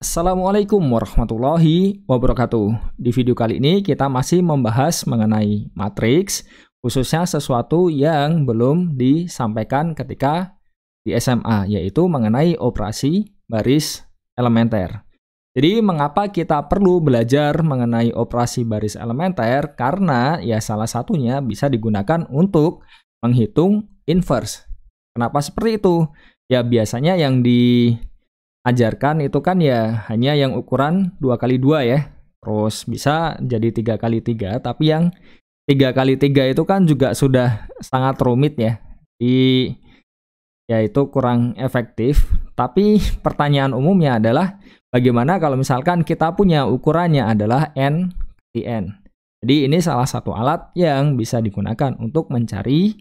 Assalamualaikum warahmatullahi wabarakatuh. Di video kali ini kita masih membahas mengenai matriks, khususnya sesuatu yang belum disampaikan ketika di SMA, yaitu mengenai operasi baris elementer. Jadi mengapa kita perlu belajar mengenai operasi baris elementer? Karena ya salah satunya bisa digunakan untuk menghitung inverse. Kenapa seperti itu? Ya biasanya yang di ajarkan itu kan ya hanya yang ukuran dua kali dua ya. Terus bisa jadi tiga kali tiga, tapi yang tiga kali tiga itu kan juga sudah sangat rumit ya. Di ya itu kurang efektif. Tapi pertanyaan umumnya adalah bagaimana kalau misalkan kita punya ukurannya adalah n kali n. Jadi ini salah satu alat yang bisa digunakan untuk mencari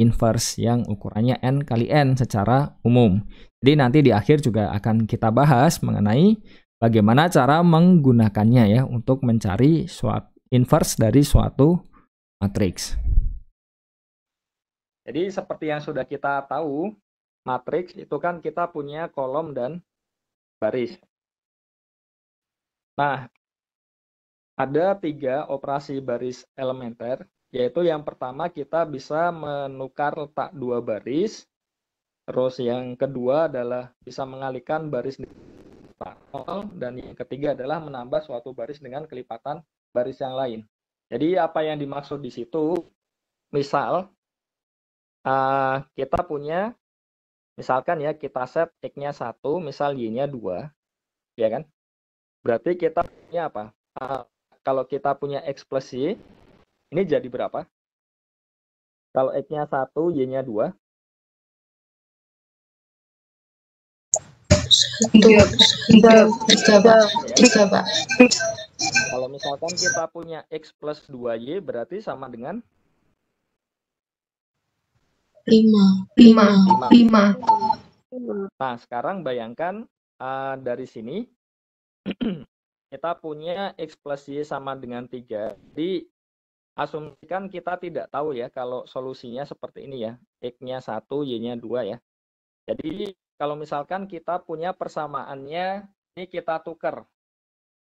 inverse yang ukurannya n kali n secara umum. Jadi nanti di akhir juga akan kita bahas mengenai bagaimana cara menggunakannya ya untuk mencari suatu inverse dari suatu matriks. Jadi seperti yang sudah kita tahu, matriks itu kan kita punya kolom dan baris. Nah, ada tiga operasi baris elementer, yaitu yang pertama kita bisa menukar letak dua baris, Terus yang kedua adalah bisa mengalihkan baris nol dan yang ketiga adalah menambah suatu baris dengan kelipatan baris yang lain. Jadi apa yang dimaksud di situ? Misal uh, kita punya misalkan ya kita set x-nya satu, misal y-nya dua, ya kan? Berarti kita punya apa? Uh, kalau kita punya x plus y, ini jadi berapa? Kalau x-nya satu, y-nya dua? satu tiga tiga tiga pak kalau misalkan kita punya x plus 2y berarti sama dengan 5 5 5 nah sekarang bayangkan uh, dari sini kita punya x plus y sama dengan 3 jadi asumsikan kita tidak tahu ya kalau solusinya seperti ini ya. X-nya 1, Y-nya 2 ya. Jadi kalau misalkan kita punya persamaannya, ini kita tukar.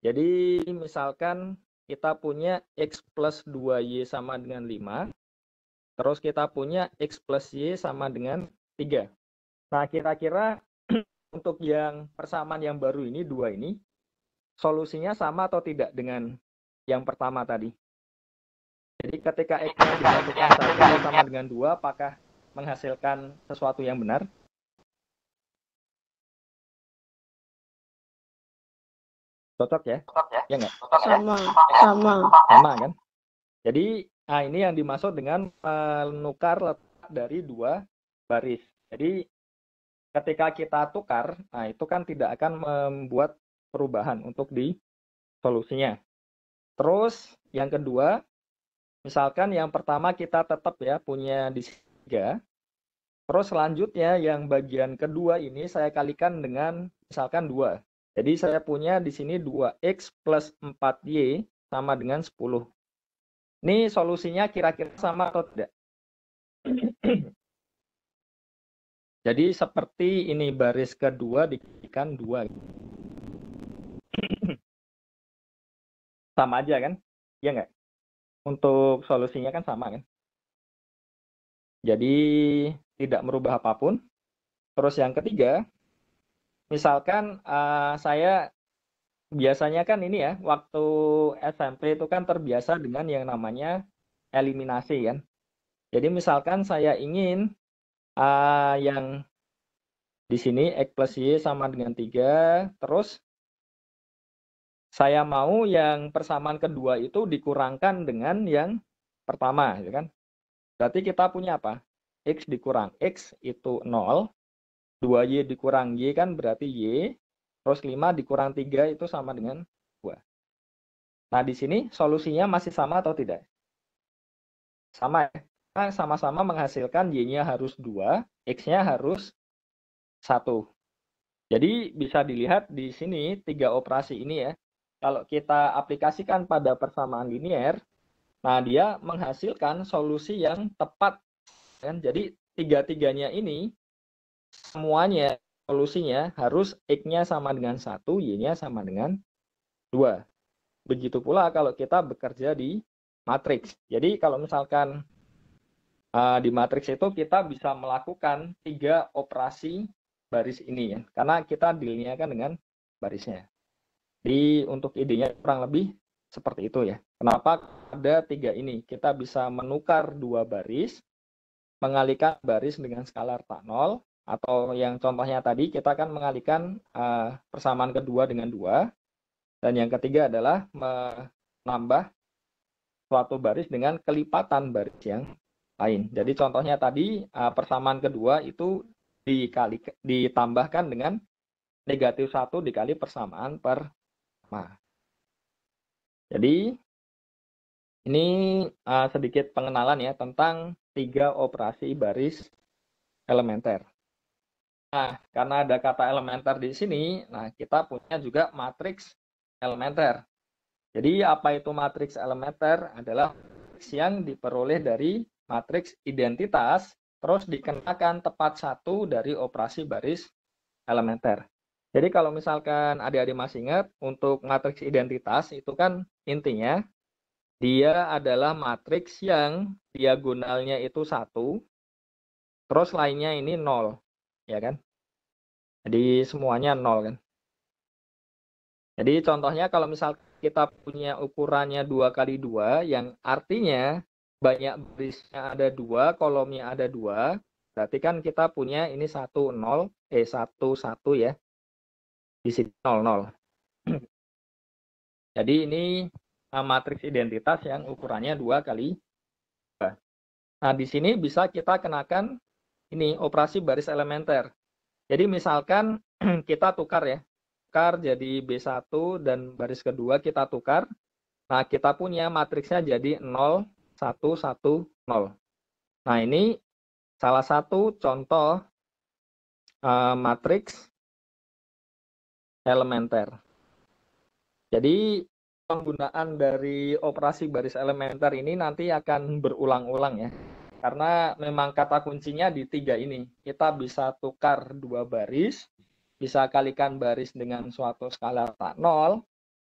Jadi misalkan kita punya X plus 2Y sama dengan 5, terus kita punya X plus Y sama dengan 3. Nah, kira-kira untuk yang persamaan yang baru ini, dua ini, solusinya sama atau tidak dengan yang pertama tadi? Jadi ketika x kita tukar satu sama dengan 2, apakah menghasilkan sesuatu yang benar? Cocok ya? Cocok ya? Iya ya? Sama, ya? sama. Sama kan? Jadi nah ini yang dimaksud dengan menukar letak dari dua baris. Jadi ketika kita tukar, nah itu kan tidak akan membuat perubahan untuk di solusinya. Terus yang kedua, misalkan yang pertama kita tetap ya punya di tiga. Terus selanjutnya yang bagian kedua ini saya kalikan dengan misalkan dua. Jadi saya punya di sini 2X plus 4Y sama dengan 10. Ini solusinya kira-kira sama atau tidak? Jadi seperti ini baris kedua dikalikan 2, sama aja kan? Iya nggak? Untuk solusinya kan sama kan? Jadi tidak merubah apapun. Terus yang ketiga, misalkan uh, saya biasanya kan ini ya waktu SMP itu kan terbiasa dengan yang namanya eliminasi kan. Jadi misalkan saya ingin uh, yang di sini X plus Y sama dengan tiga, terus saya mau yang persamaan kedua itu dikurangkan dengan yang pertama, ya kan? Berarti kita punya apa? X dikurang X itu 0, 2Y dikurang Y kan berarti Y. Terus 5 dikurang 3 itu sama dengan 2. Nah, di sini solusinya masih sama atau tidak? Sama ya? Kan sama-sama menghasilkan Y-nya harus 2, X-nya harus 1. Jadi bisa dilihat di sini tiga operasi ini ya. Kalau kita aplikasikan pada persamaan linier, nah dia menghasilkan solusi yang tepat. Kan? Jadi tiga-tiganya ini semuanya solusinya harus x-nya sama dengan satu, y-nya sama dengan dua. Begitu pula kalau kita bekerja di matriks. Jadi kalau misalkan uh, di matriks itu kita bisa melakukan tiga operasi baris ini ya, karena kita kan dengan barisnya. Di untuk idenya kurang lebih seperti itu ya. Kenapa ada tiga ini? Kita bisa menukar dua baris, mengalihkan baris dengan skalar tak nol, atau yang contohnya tadi kita akan mengalihkan uh, persamaan kedua dengan dua dan yang ketiga adalah menambah suatu baris dengan kelipatan baris yang lain. Jadi contohnya tadi uh, persamaan kedua itu dikali ditambahkan dengan negatif satu dikali persamaan per ma. Jadi ini uh, sedikit pengenalan ya tentang tiga operasi baris elementer. Nah, karena ada kata elementer di sini, nah kita punya juga matriks elementer. Jadi apa itu matriks elementer adalah yang diperoleh dari matriks identitas terus dikenakan tepat satu dari operasi baris elementer. Jadi kalau misalkan adik-adik masih ingat untuk matriks identitas itu kan intinya dia adalah matriks yang diagonalnya itu satu, terus lainnya ini nol ya kan? Jadi semuanya nol kan. Jadi contohnya kalau misal kita punya ukurannya dua kali dua, yang artinya banyak barisnya ada dua, kolomnya ada dua, berarti kan kita punya ini satu nol, eh satu satu ya, di sini nol nol. Jadi ini matriks identitas yang ukurannya dua kali dua. Nah di sini bisa kita kenakan ini operasi baris elementer. Jadi misalkan kita tukar ya, tukar jadi B1 dan baris kedua kita tukar. Nah, kita punya matriksnya jadi 0, 1, 1, 0. Nah, ini salah satu contoh uh, matriks elementer. Jadi penggunaan dari operasi baris elementer ini nanti akan berulang-ulang ya. Karena memang kata kuncinya di tiga ini. Kita bisa tukar dua baris, bisa kalikan baris dengan suatu skala tak nol,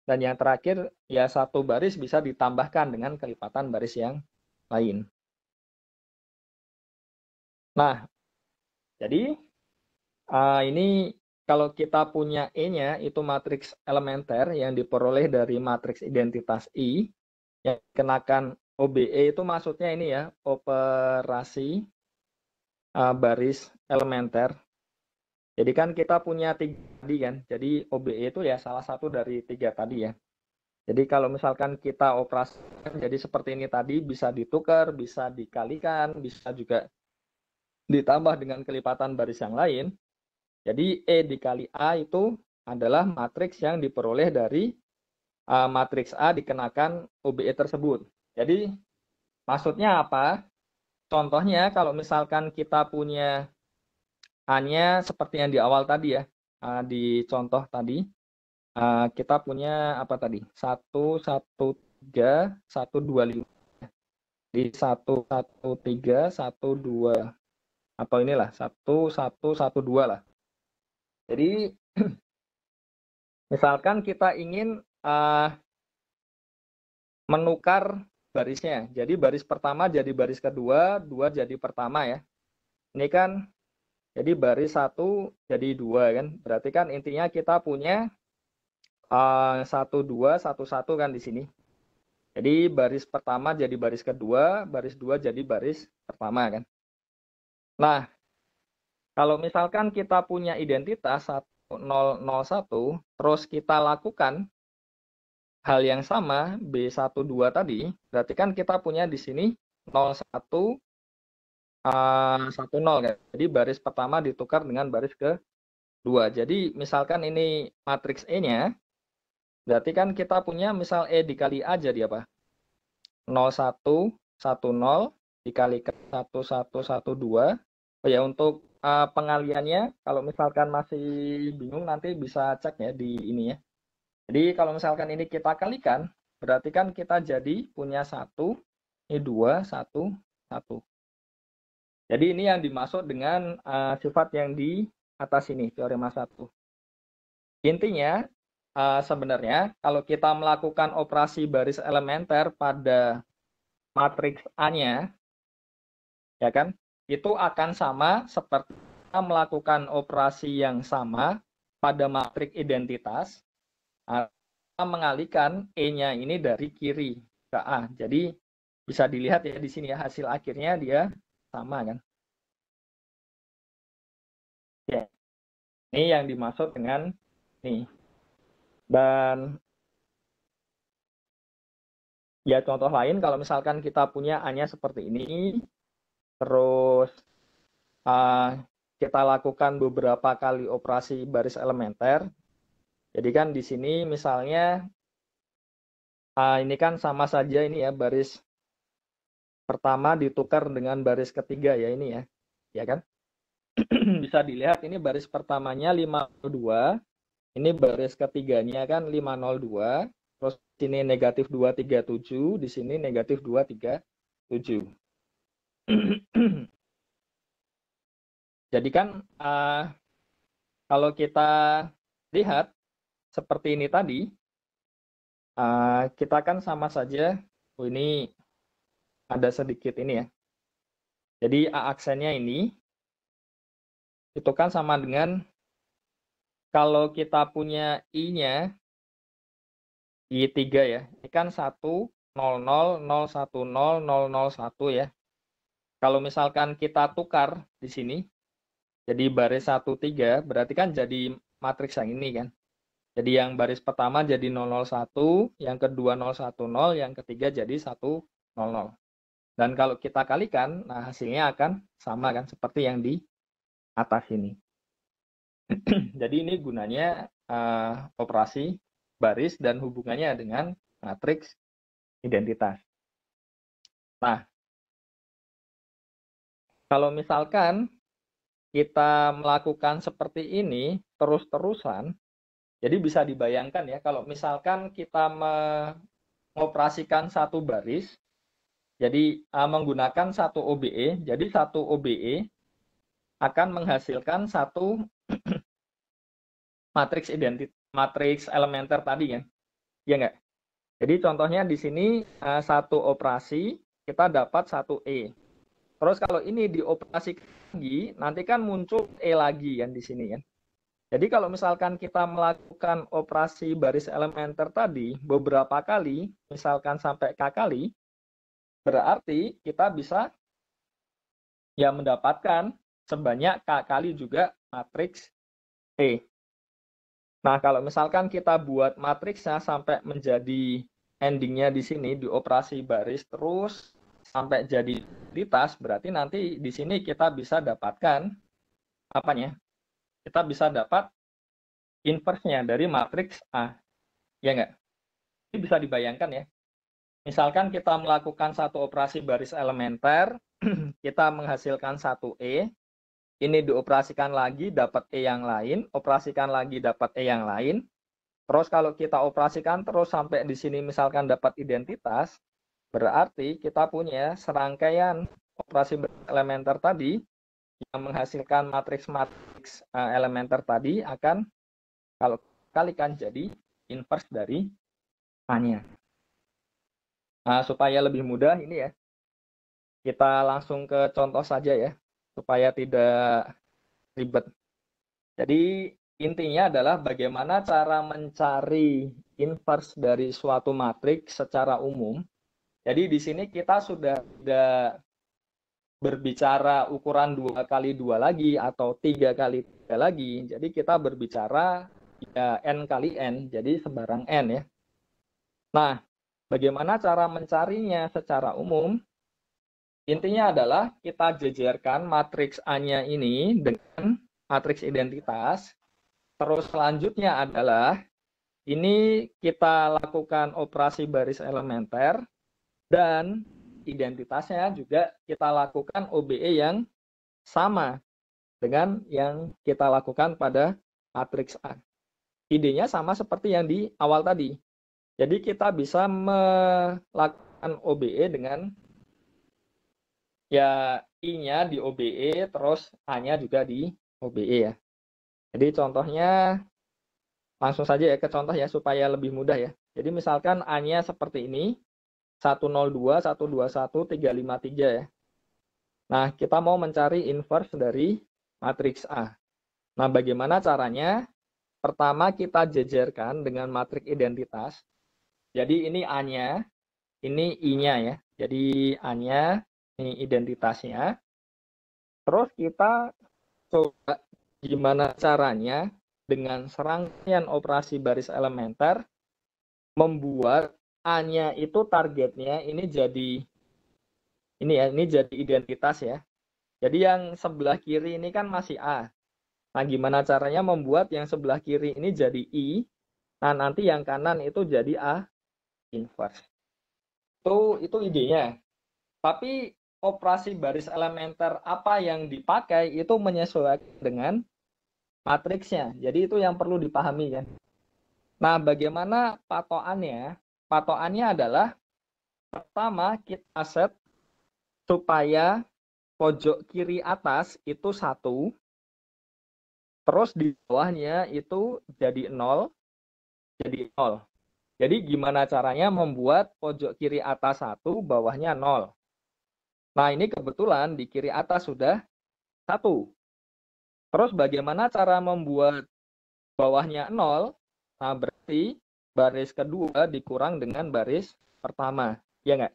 dan yang terakhir, ya satu baris bisa ditambahkan dengan kelipatan baris yang lain. Nah, jadi uh, ini kalau kita punya E-nya itu matriks elementer yang diperoleh dari matriks identitas I yang dikenakan OBE itu maksudnya ini ya, operasi uh, baris elementer. Jadi kan kita punya tiga tadi kan, jadi OBE itu ya salah satu dari tiga tadi ya. Jadi kalau misalkan kita operasi, jadi seperti ini tadi bisa ditukar, bisa dikalikan, bisa juga ditambah dengan kelipatan baris yang lain. Jadi E dikali A itu adalah matriks yang diperoleh dari uh, matriks A dikenakan OBE tersebut. Jadi maksudnya apa? Contohnya kalau misalkan kita punya hanya seperti yang di awal tadi ya, di contoh tadi, kita punya apa tadi? 1, 1, 3, 1, 2, 5. Di 1, 1, 3, 1, 2. Atau inilah, 1, 1, 1, 2 lah. Jadi, misalkan kita ingin uh, menukar barisnya. Jadi baris pertama jadi baris kedua, dua jadi pertama ya. Ini kan jadi baris satu jadi dua kan. Berarti kan intinya kita punya eh, satu dua satu satu kan di sini. Jadi baris pertama jadi baris kedua, baris dua jadi baris pertama kan. Nah, kalau misalkan kita punya identitas satu terus kita lakukan hal yang sama B12 tadi, berarti kan kita punya di sini 01 uh, 10 kan. Jadi baris pertama ditukar dengan baris ke 2. Jadi misalkan ini matriks E-nya, berarti kan kita punya misal E dikali A jadi apa? 01 10 dikali ke 1112. Oh ya untuk uh, pengaliannya kalau misalkan masih bingung nanti bisa cek ya di ini ya jadi kalau misalkan ini kita kalikan, berarti kan kita jadi punya satu, ini dua, satu, satu. Jadi ini yang dimaksud dengan uh, sifat yang di atas ini, teorema satu. Intinya, uh, sebenarnya kalau kita melakukan operasi baris elementer pada matriks A-nya, ya kan, itu akan sama seperti melakukan operasi yang sama pada matriks identitas mengalihkan E-nya ini dari kiri ke A. Jadi bisa dilihat ya di sini ya hasil akhirnya dia sama kan. Ya. Ini yang dimaksud dengan ini Dan ya contoh lain kalau misalkan kita punya A-nya seperti ini terus uh, kita lakukan beberapa kali operasi baris elementer jadi kan di sini misalnya ah, ini kan sama saja ini ya baris pertama ditukar dengan baris ketiga ya ini ya. Ya kan? Bisa dilihat ini baris pertamanya 502, ini baris ketiganya kan 502, terus sini negatif 237, di sini negatif 237. Jadi kan uh, kalau kita lihat seperti ini tadi, uh, kita kan sama saja, oh ini ada sedikit ini ya. Jadi A aksennya ini, itu kan sama dengan kalau kita punya I-nya, I3 ya, ini kan 1, 0, 0, 0, 1, 0, 0, 0, 1 ya. Kalau misalkan kita tukar di sini, jadi baris 1, 3, berarti kan jadi matriks yang ini kan. Jadi yang baris pertama jadi 001, yang kedua 010, yang ketiga jadi 100. Dan kalau kita kalikan, nah hasilnya akan sama kan seperti yang di atas ini. jadi ini gunanya uh, operasi baris dan hubungannya dengan matriks identitas. Nah, kalau misalkan kita melakukan seperti ini terus-terusan, jadi bisa dibayangkan ya kalau misalkan kita mengoperasikan satu baris, jadi eh, menggunakan satu OBE, jadi satu OBE akan menghasilkan satu matriks identitas matriks elementer tadi ya, ya nggak? Jadi contohnya di sini eh, satu operasi kita dapat satu E. Terus kalau ini dioperasikan lagi, nanti kan muncul E lagi yang di sini ya. Jadi kalau misalkan kita melakukan operasi baris elementer tadi beberapa kali, misalkan sampai K kali, berarti kita bisa ya mendapatkan sebanyak K kali juga matriks E. Nah, kalau misalkan kita buat matriksnya sampai menjadi endingnya di sini, di operasi baris terus sampai jadi tas, berarti nanti di sini kita bisa dapatkan apanya? kita bisa dapat inverse dari matriks A. Ya enggak? Ini bisa dibayangkan ya. Misalkan kita melakukan satu operasi baris elementer, kita menghasilkan satu E, ini dioperasikan lagi dapat E yang lain, operasikan lagi dapat E yang lain. Terus kalau kita operasikan terus sampai di sini misalkan dapat identitas, berarti kita punya serangkaian operasi elementer tadi yang menghasilkan matriks-matriks uh, elementer tadi akan kalau kalikan jadi inverse dari A-nya. Nah, supaya lebih mudah ini ya, kita langsung ke contoh saja ya, supaya tidak ribet. Jadi intinya adalah bagaimana cara mencari inverse dari suatu matriks secara umum. Jadi di sini kita sudah tidak berbicara ukuran dua kali dua lagi atau tiga kali tiga lagi. Jadi kita berbicara ya, n kali n, jadi sebarang n ya. Nah, bagaimana cara mencarinya secara umum? Intinya adalah kita jejerkan matriks A-nya ini dengan matriks identitas. Terus selanjutnya adalah ini kita lakukan operasi baris elementer dan identitasnya juga kita lakukan OBE yang sama dengan yang kita lakukan pada matriks A. Idenya sama seperti yang di awal tadi. Jadi kita bisa melakukan OBE dengan ya I-nya di OBE, terus A-nya juga di OBE ya. Jadi contohnya langsung saja ya ke contoh ya supaya lebih mudah ya. Jadi misalkan A-nya seperti ini, 102, 121, 353 ya. Nah, kita mau mencari inverse dari matriks A. Nah, bagaimana caranya? Pertama, kita jejerkan dengan matriks identitas. Jadi, ini A-nya, ini I-nya ya. Jadi, A-nya, ini identitasnya. Terus kita coba gimana caranya dengan serangkaian operasi baris elementer membuat A-nya itu targetnya ini jadi ini ya, ini jadi identitas ya. Jadi yang sebelah kiri ini kan masih A. Nah, gimana caranya membuat yang sebelah kiri ini jadi I, nah nanti yang kanan itu jadi A inverse. Itu itu idenya. Tapi operasi baris elementer apa yang dipakai itu menyesuaikan dengan matriksnya. Jadi itu yang perlu dipahami kan. Nah, bagaimana patoannya patokannya adalah pertama kit aset supaya pojok kiri atas itu satu terus di bawahnya itu jadi nol jadi nol jadi gimana caranya membuat pojok kiri atas satu bawahnya nol nah ini kebetulan di kiri atas sudah satu terus bagaimana cara membuat bawahnya nol nah berarti baris kedua dikurang dengan baris pertama. Ya nggak?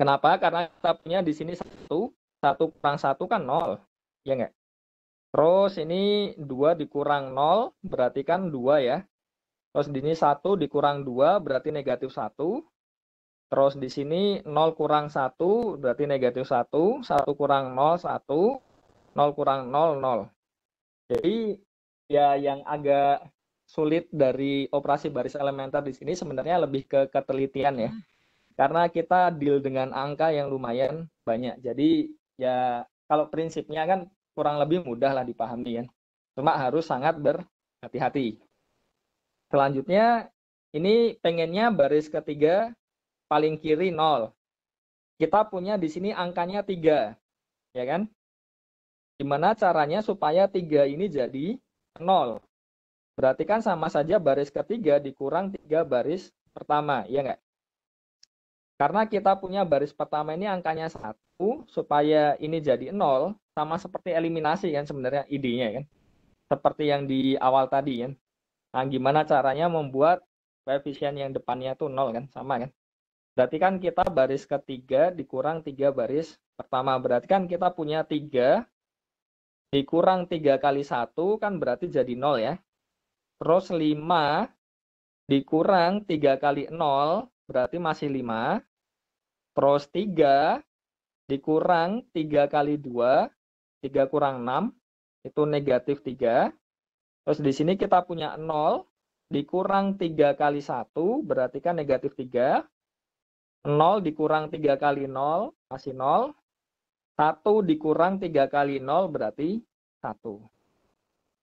Kenapa? Karena kita punya di sini satu, satu kurang satu kan nol, ya nggak? Terus ini dua dikurang nol berarti kan dua ya. Terus di sini satu dikurang dua berarti negatif satu. Terus di sini nol kurang satu berarti negatif satu, satu kurang nol satu, nol kurang nol nol. Jadi ya yang agak sulit dari operasi baris elementer di sini sebenarnya lebih ke ketelitian ya. Hmm. Karena kita deal dengan angka yang lumayan banyak. Jadi ya kalau prinsipnya kan kurang lebih mudah lah dipahami kan. Cuma harus sangat berhati-hati. Selanjutnya ini pengennya baris ketiga paling kiri nol Kita punya di sini angkanya 3. Ya kan? Gimana caranya supaya 3 ini jadi nol? Berarti kan sama saja baris ketiga dikurang tiga baris pertama, ya nggak? Karena kita punya baris pertama ini angkanya satu, supaya ini jadi nol, sama seperti eliminasi kan sebenarnya idenya kan. Seperti yang di awal tadi kan. Nah, gimana caranya membuat koefisien yang depannya tuh nol kan, sama kan. Berarti kan kita baris ketiga dikurang tiga baris pertama. Berarti kan kita punya tiga dikurang tiga kali satu kan berarti jadi nol ya. Terus 5 dikurang 3 kali 0 berarti masih 5. Terus 3 dikurang 3 kali 2, 3 kurang 6 itu negatif 3. Terus di sini kita punya 0 dikurang 3 kali 1 berarti kan negatif 3. 0 dikurang 3 kali 0 masih 0. 1 dikurang 3 kali 0 berarti 1.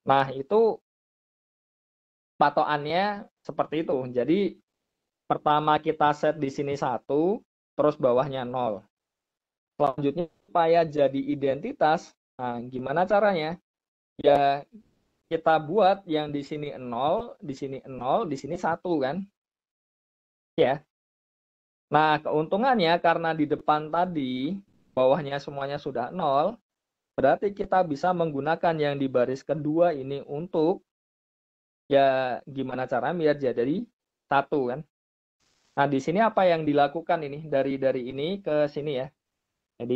Nah, itu patokannya seperti itu. Jadi pertama kita set di sini satu, terus bawahnya nol. Selanjutnya supaya jadi identitas, nah, gimana caranya? Ya kita buat yang di sini nol, di sini nol, di sini satu kan? Ya. Nah keuntungannya karena di depan tadi bawahnya semuanya sudah nol, berarti kita bisa menggunakan yang di baris kedua ini untuk ya gimana cara biar jadi satu kan. Nah, di sini apa yang dilakukan ini dari dari ini ke sini ya. Jadi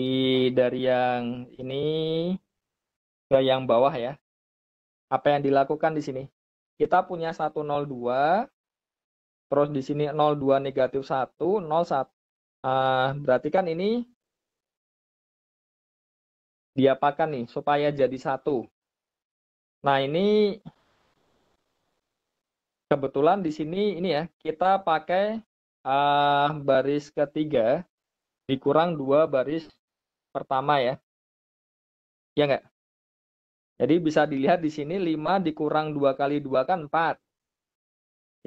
dari yang ini ke yang bawah ya. Apa yang dilakukan di sini? Kita punya 102 terus di sini 02 negatif 1 01 uh, berarti kan ini diapakan nih supaya jadi satu. Nah, ini kebetulan di sini ini ya kita pakai uh, baris ketiga dikurang dua baris pertama ya. Ya enggak? Jadi bisa dilihat di sini 5 dikurang 2 kali 2 kan 4.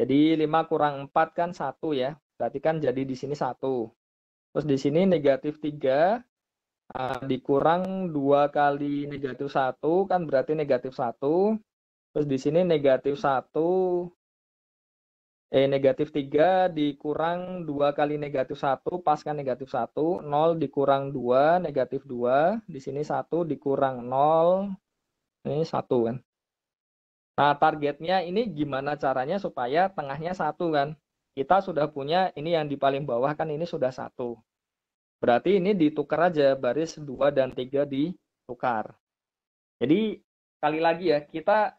Jadi 5 kurang 4 kan 1 ya. Berarti kan jadi di sini 1. Terus di sini negatif 3 uh, ah, dikurang 2 kali negatif 1 kan berarti negatif 1. Terus di sini negatif 1 E negatif 3 dikurang 2 kali negatif 1, pasca negatif 1, 0 dikurang 2, negatif 2, di sini 1 dikurang 0, ini 1 kan. Nah targetnya ini gimana caranya supaya tengahnya 1 kan. Kita sudah punya ini yang di paling bawah kan ini sudah 1. Berarti ini ditukar aja baris 2 dan 3 ditukar. Jadi kali lagi ya kita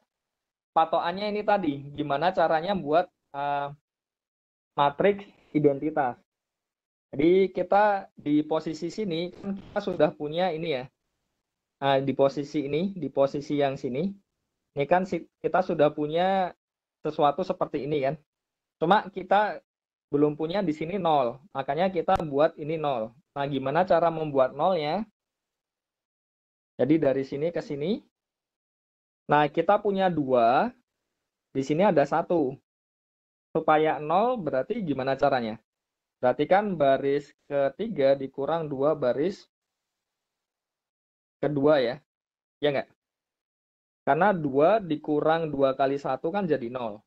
patokannya ini tadi gimana caranya buat uh, matriks identitas. Jadi kita di posisi sini kan kita sudah punya ini ya. Nah, di posisi ini, di posisi yang sini, ini kan kita sudah punya sesuatu seperti ini kan. Cuma kita belum punya di sini nol, makanya kita buat ini nol. Nah, gimana cara membuat nolnya? Jadi dari sini ke sini. Nah, kita punya dua, di sini ada satu supaya 0 berarti gimana caranya? Berarti kan baris ketiga dikurang 2 baris kedua ya. Ya enggak? Karena 2 dikurang 2 kali 1 kan jadi 0.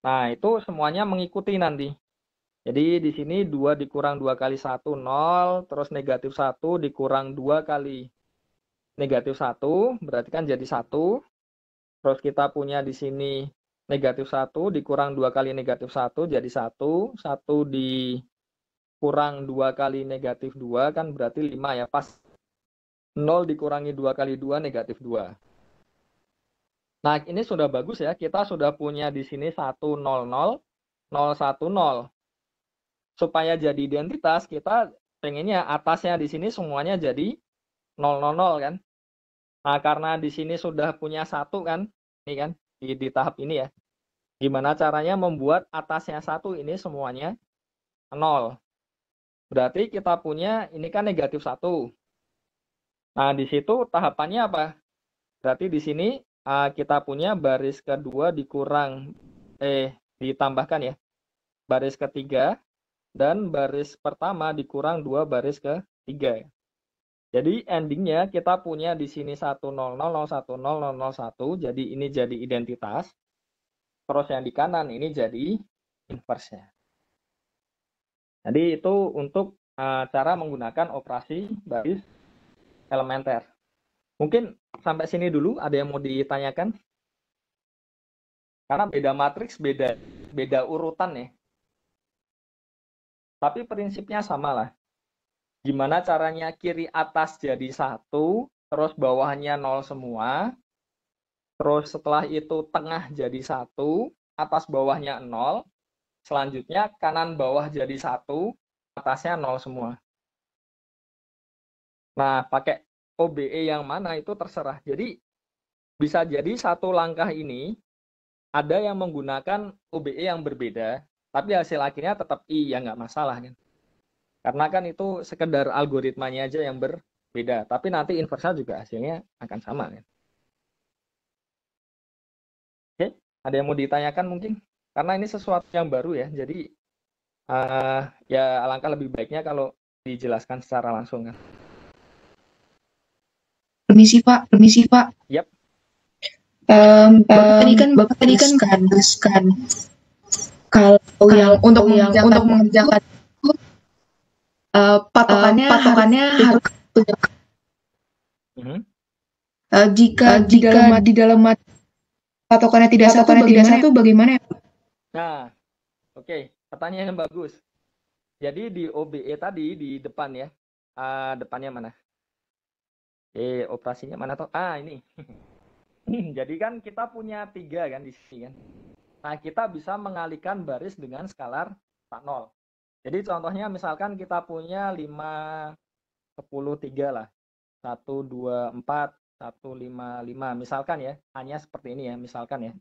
Nah, itu semuanya mengikuti nanti. Jadi di sini 2 dikurang 2 kali 1, 0. Terus negatif 1 dikurang 2 kali negatif 1, berarti kan jadi 1. Terus kita punya di sini negatif 1 dikurang 2 kali negatif 1 jadi 1. 1 dikurang 2 kali negatif 2 kan berarti 5 ya pas. 0 dikurangi 2 kali 2 negatif 2. Nah ini sudah bagus ya. Kita sudah punya di sini 1 0 0 0 1 0. Supaya jadi identitas kita pengennya atasnya di sini semuanya jadi 0 0 0 kan. Nah karena di sini sudah punya satu kan. Ini kan di, di tahap ini ya. Gimana caranya membuat atasnya satu ini semuanya nol. Berarti kita punya ini kan negatif satu. Nah, di situ tahapannya apa? Berarti di sini kita punya baris kedua dikurang, eh, ditambahkan ya. Baris ketiga dan baris pertama dikurang dua baris ketiga. Jadi endingnya kita punya di sini satu satu nol nol nol nol satu. jadi ini jadi identitas cross yang di kanan ini jadi inverse-nya. Jadi itu untuk uh, cara menggunakan operasi baris elementer. Mungkin sampai sini dulu ada yang mau ditanyakan? Karena beda matriks, beda beda urutan ya. Tapi prinsipnya sama lah. Gimana caranya kiri atas jadi satu, terus bawahnya nol semua, Terus setelah itu tengah jadi satu, atas bawahnya nol. Selanjutnya kanan bawah jadi satu, atasnya nol semua. Nah, pakai OBE yang mana itu terserah. Jadi bisa jadi satu langkah ini ada yang menggunakan OBE yang berbeda, tapi hasil akhirnya tetap I ya nggak masalah kan. Karena kan itu sekedar algoritmanya aja yang berbeda, tapi nanti inversal juga hasilnya akan sama kan. Oke, ada yang mau ditanyakan mungkin? Karena ini sesuatu yang baru ya, jadi uh, ya alangkah lebih baiknya kalau dijelaskan secara langsung kan. Permisi Pak, permisi Pak. Yap. Um, um, Bapak tadi kan Bapak tadi kan kan, kan kalau yang untuk yang untuk mengerjakan uh, eh, patokannya uh, patokannya harus, harus uh, jika, uh, jika jika di dalam patokannya tidak patokannya satu, tidak satu bagaimana? Ya? Nah, oke, okay. pertanyaan yang bagus. Jadi di OBE tadi di depan ya, uh, depannya mana? Eh, operasinya mana toh? Ah, ini. Jadi kan kita punya tiga kan di sini kan. Nah, kita bisa mengalihkan baris dengan skalar tak nol. Jadi contohnya misalkan kita punya 5, 10, 3 lah. 1, 2, 4, 155 misalkan ya hanya seperti ini ya misalkan ya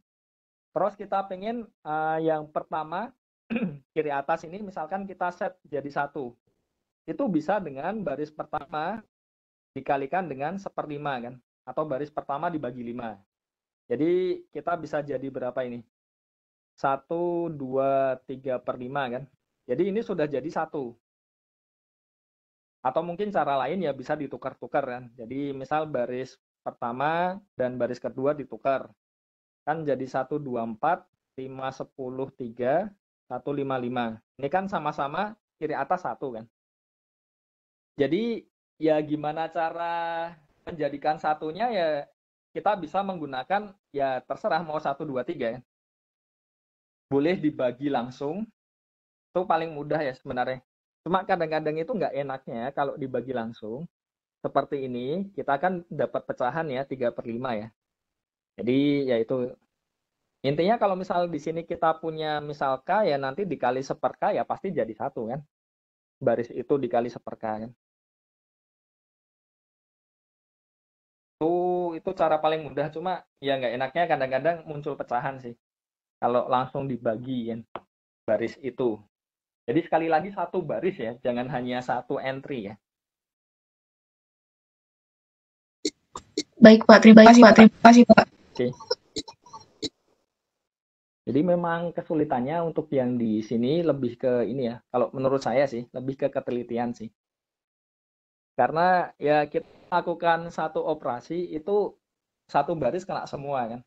terus kita pengen uh, yang pertama kiri atas ini misalkan kita set jadi satu itu bisa dengan baris pertama dikalikan dengan seperlima kan atau baris pertama dibagi lima jadi kita bisa jadi berapa ini satu dua tiga per lima kan jadi ini sudah jadi satu atau mungkin cara lain ya bisa ditukar-tukar kan. Jadi misal baris pertama dan baris kedua ditukar. Kan jadi 1, 2, 4, 5, 10, 3, 1, 5, 5. Ini kan sama-sama kiri atas 1 kan. Jadi ya gimana cara menjadikan satunya ya kita bisa menggunakan ya terserah mau 1, 2, 3 ya. Boleh dibagi langsung, itu paling mudah ya sebenarnya. Cuma kadang-kadang itu nggak enaknya kalau dibagi langsung, seperti ini, kita akan dapat pecahan ya 3 per 5 ya. Jadi yaitu intinya kalau misal di sini kita punya misal K ya nanti dikali K, ya pasti jadi satu kan. Baris itu dikali K. kan. Itu, itu cara paling mudah cuma ya nggak enaknya kadang-kadang muncul pecahan sih. Kalau langsung dibagi kan baris itu. Jadi sekali lagi satu baris ya, jangan hanya satu entry ya. Baik Pak, terima kasih Pak. Terima kasih Pak. Jadi memang kesulitannya untuk yang di sini lebih ke ini ya. Kalau menurut saya sih lebih ke ketelitian sih. Karena ya kita lakukan satu operasi itu satu baris kena semua kan.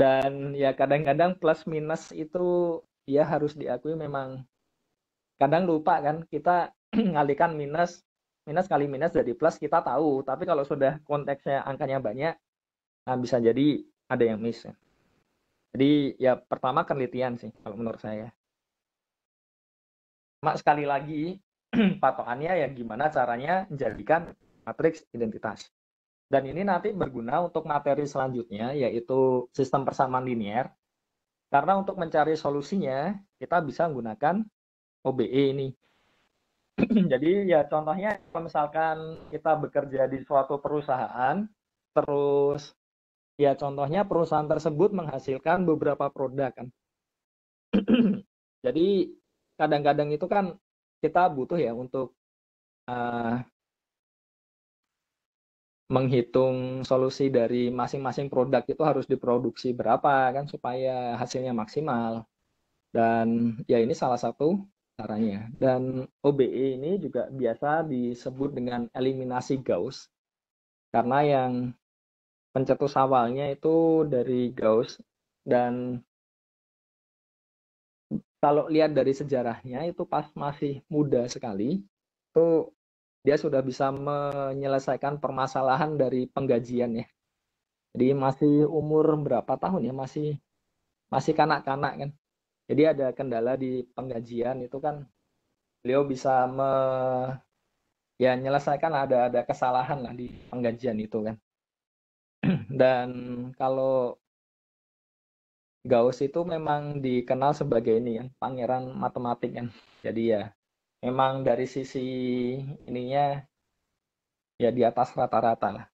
Dan ya kadang-kadang plus minus itu ya harus diakui memang kadang lupa kan kita ngalikan minus minus kali minus jadi plus kita tahu tapi kalau sudah konteksnya angkanya banyak nah bisa jadi ada yang miss ya. jadi ya pertama penelitian sih kalau menurut saya mak sekali lagi patokannya ya gimana caranya menjadikan matriks identitas dan ini nanti berguna untuk materi selanjutnya yaitu sistem persamaan linier karena untuk mencari solusinya kita bisa menggunakan OBE ini Jadi ya contohnya kalau misalkan kita bekerja di suatu perusahaan, terus ya contohnya perusahaan tersebut menghasilkan beberapa produk kan. Jadi kadang-kadang itu kan kita butuh ya untuk uh, menghitung solusi dari masing-masing produk itu harus diproduksi berapa kan supaya hasilnya maksimal. Dan ya ini salah satu caranya Dan OBE ini juga biasa disebut dengan eliminasi Gauss karena yang pencetus awalnya itu dari Gauss dan kalau lihat dari sejarahnya itu pas masih muda sekali itu dia sudah bisa menyelesaikan permasalahan dari penggajian ya. Jadi masih umur berapa tahun ya? Masih masih kanak-kanak kan. Jadi ada kendala di penggajian itu kan beliau bisa me, ya menyelesaikan ada ada kesalahan lah di penggajian itu kan. Dan kalau Gauss itu memang dikenal sebagai ini kan pangeran matematik kan. Jadi ya memang dari sisi ininya ya di atas rata-rata lah.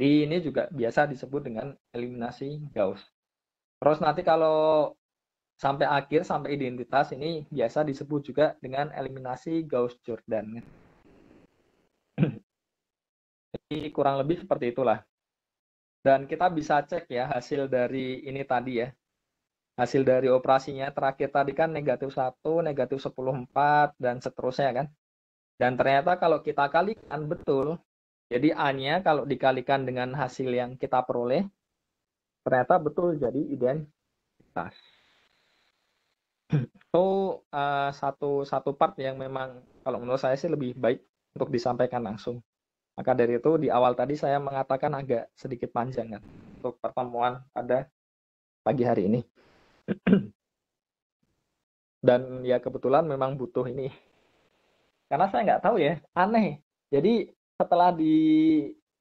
Di ini juga biasa disebut dengan eliminasi Gauss. Terus nanti kalau sampai akhir sampai identitas ini biasa disebut juga dengan eliminasi Gauss-Jordan. Jadi kurang lebih seperti itulah. Dan kita bisa cek ya hasil dari ini tadi ya. Hasil dari operasinya terakhir tadi kan negatif 1, negatif 10, 4, dan seterusnya kan. Dan ternyata kalau kita kalikan betul, jadi A-nya kalau dikalikan dengan hasil yang kita peroleh, ternyata betul jadi identitas. Itu uh, satu satu part yang memang kalau menurut saya sih lebih baik untuk disampaikan langsung. Maka dari itu di awal tadi saya mengatakan agak sedikit panjang kan untuk pertemuan pada pagi hari ini. Dan ya kebetulan memang butuh ini. Karena saya nggak tahu ya, aneh. Jadi setelah di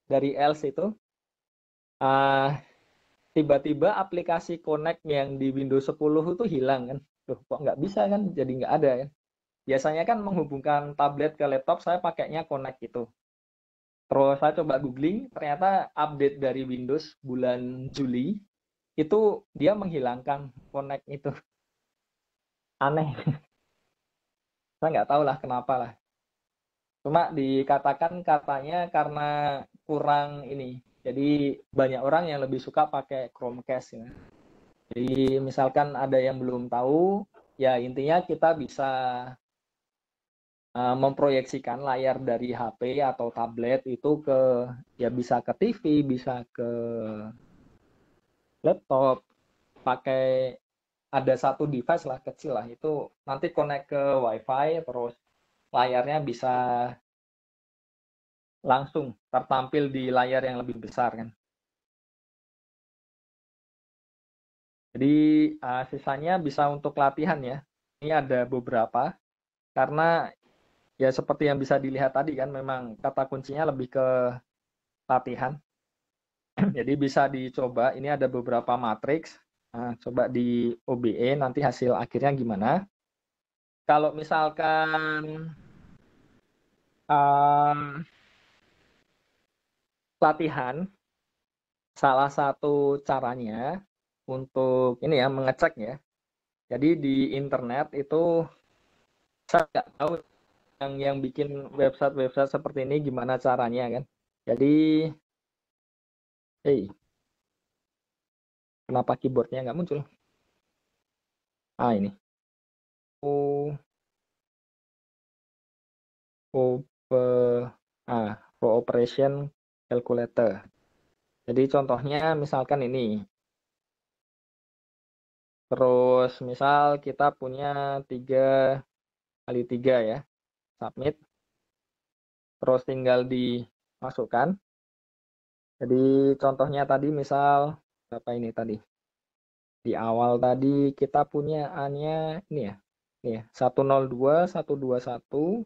dari Else itu, tiba ah, tiba-tiba aplikasi Connect yang di Windows 10 itu hilang kan loh kok nggak bisa kan jadi nggak ada ya biasanya kan menghubungkan tablet ke laptop saya pakainya connect gitu terus saya coba googling ternyata update dari Windows bulan Juli itu dia menghilangkan connect itu aneh saya nggak tahu lah kenapa lah cuma dikatakan katanya karena kurang ini jadi banyak orang yang lebih suka pakai Chromecast ya. Jadi misalkan ada yang belum tahu, ya intinya kita bisa eh, memproyeksikan layar dari HP atau tablet itu ke ya bisa ke TV, bisa ke laptop, pakai ada satu device lah kecil lah itu nanti connect ke WiFi terus layarnya bisa langsung tertampil di layar yang lebih besar kan. Jadi uh, sisanya bisa untuk latihan ya. Ini ada beberapa karena ya seperti yang bisa dilihat tadi kan memang kata kuncinya lebih ke latihan. Jadi bisa dicoba. Ini ada beberapa matriks. Nah, coba di OBE nanti hasil akhirnya gimana. Kalau misalkan um, latihan, salah satu caranya untuk ini ya mengecek ya. Jadi di internet itu saya nggak tahu yang yang bikin website-website seperti ini gimana caranya kan. Jadi, hey, kenapa keyboardnya nggak muncul? Ah ini. Oh, Oper, ah, operation calculator. Jadi contohnya misalkan ini Terus misal kita punya 3 kali 3 ya. Submit. Terus tinggal dimasukkan. Jadi contohnya tadi misal apa ini tadi? Di awal tadi kita punya A-nya ini ya. Ini ya, 102 121.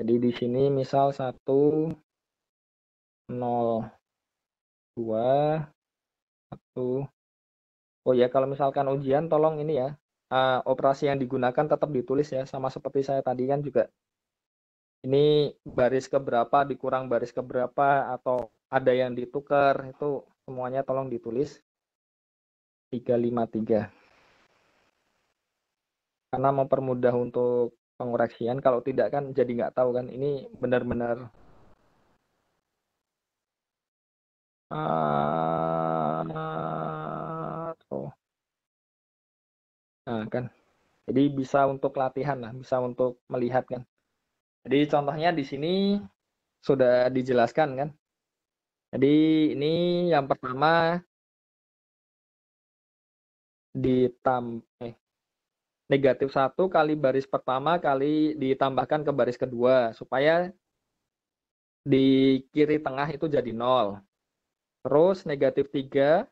Jadi di sini misal 1 0 2 1 Oh ya, kalau misalkan ujian tolong ini ya, uh, operasi yang digunakan tetap ditulis ya, sama seperti saya tadi kan juga. Ini baris keberapa, dikurang baris keberapa, atau ada yang ditukar, itu semuanya tolong ditulis. 353. Karena mempermudah untuk pengoreksian, kalau tidak kan jadi nggak tahu kan, ini benar-benar... Uh, nah, kan jadi bisa untuk latihan lah bisa untuk melihat kan jadi contohnya di sini sudah dijelaskan kan jadi ini yang pertama ditam eh negatif satu kali baris pertama kali ditambahkan ke baris kedua supaya di kiri tengah itu jadi nol. Terus negatif 3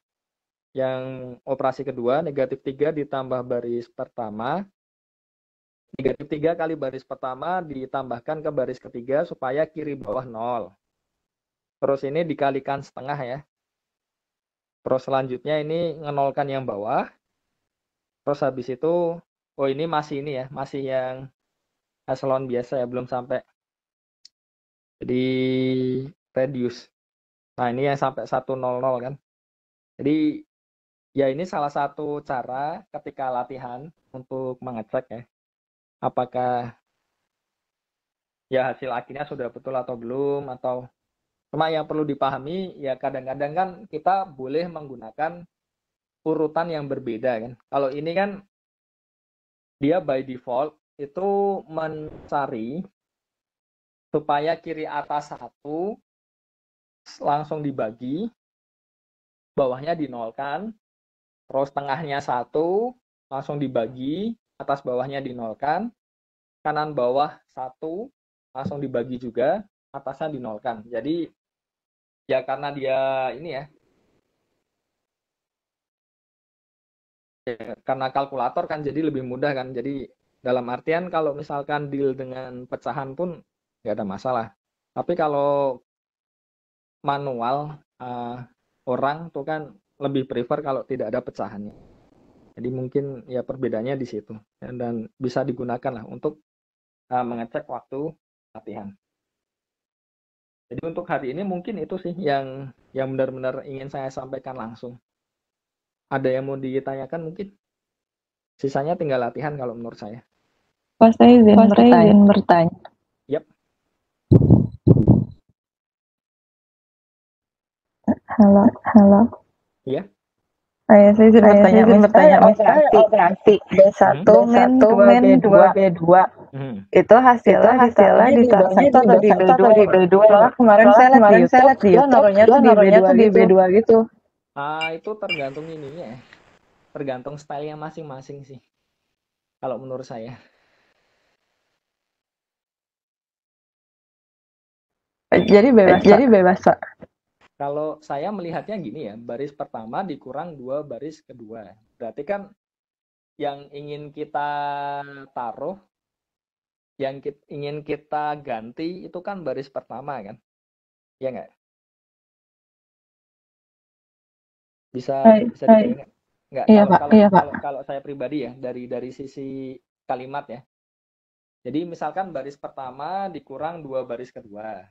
yang operasi kedua negatif 3 ditambah baris pertama negatif 3 kali baris pertama ditambahkan ke baris ketiga supaya kiri bawah 0 terus ini dikalikan setengah ya terus selanjutnya ini ngenolkan yang bawah terus habis itu oh ini masih ini ya masih yang eselon biasa ya belum sampai jadi radius nah ini yang sampai 100 kan jadi Ya ini salah satu cara ketika latihan untuk mengecek ya apakah ya hasil akhirnya sudah betul atau belum atau cuma yang perlu dipahami ya kadang-kadang kan kita boleh menggunakan urutan yang berbeda kan. Kalau ini kan dia by default itu mencari supaya kiri atas satu langsung dibagi, bawahnya dinolkan, terus tengahnya satu, langsung dibagi, atas bawahnya dinolkan, kanan bawah satu, langsung dibagi juga, atasnya dinolkan. Jadi ya karena dia ini ya. ya, karena kalkulator kan jadi lebih mudah kan. Jadi dalam artian kalau misalkan deal dengan pecahan pun nggak ada masalah. Tapi kalau manual uh, orang tuh kan lebih prefer kalau tidak ada pecahannya. Jadi mungkin ya perbedaannya di situ ya, dan bisa digunakan lah untuk uh, mengecek waktu latihan. Jadi untuk hari ini mungkin itu sih yang yang benar-benar ingin saya sampaikan langsung. Ada yang mau ditanyakan mungkin? Sisanya tinggal latihan kalau menurut saya. Pak saya izin bertanya. Izin bertanya. Yep. Halo, halo. Iya. Saya saya sudah bertanya, min bertanya operasi, operasi. B1, min, min, 2, B2. Itu hasilnya hasilnya di b satu atau di B2 di B2. kemarin saya kemarin saya lihat di YouTube, naruhnya tuh di B2 di B2 gitu. Ah, itu tergantung ininya ya. Tergantung stylenya masing-masing sih. Kalau menurut saya. Jadi bebas, jadi bebas, Pak. Kalau saya melihatnya gini ya, baris pertama dikurang dua baris kedua. Berarti kan yang ingin kita taruh, yang kita, ingin kita ganti itu kan baris pertama kan? Iya nggak? Bisa hai, bisa diingat? Nggak, iya, kalau, Kalau, iya, Kalau, kalau saya pribadi ya dari dari sisi kalimat ya. Jadi misalkan baris pertama dikurang dua baris kedua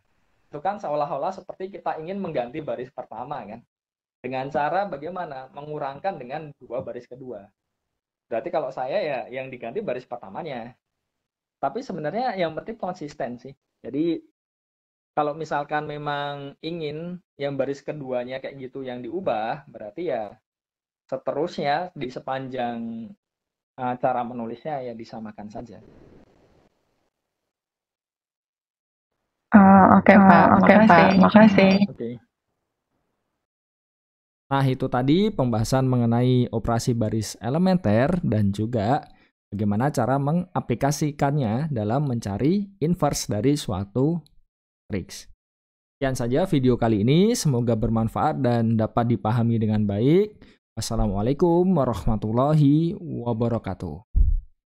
itu kan seolah-olah seperti kita ingin mengganti baris pertama kan dengan cara bagaimana mengurangkan dengan dua baris kedua berarti kalau saya ya yang diganti baris pertamanya tapi sebenarnya yang penting konsisten sih jadi kalau misalkan memang ingin yang baris keduanya kayak gitu yang diubah berarti ya seterusnya di sepanjang ah, cara menulisnya ya disamakan saja. Uh, Oke okay, ah, Pak, okay, makasih. Pak, makasih. Okay. Nah itu tadi pembahasan mengenai operasi baris elementer dan juga bagaimana cara mengaplikasikannya dalam mencari inverse dari suatu matriks. Sekian saja video kali ini, semoga bermanfaat dan dapat dipahami dengan baik. Wassalamualaikum warahmatullahi wabarakatuh.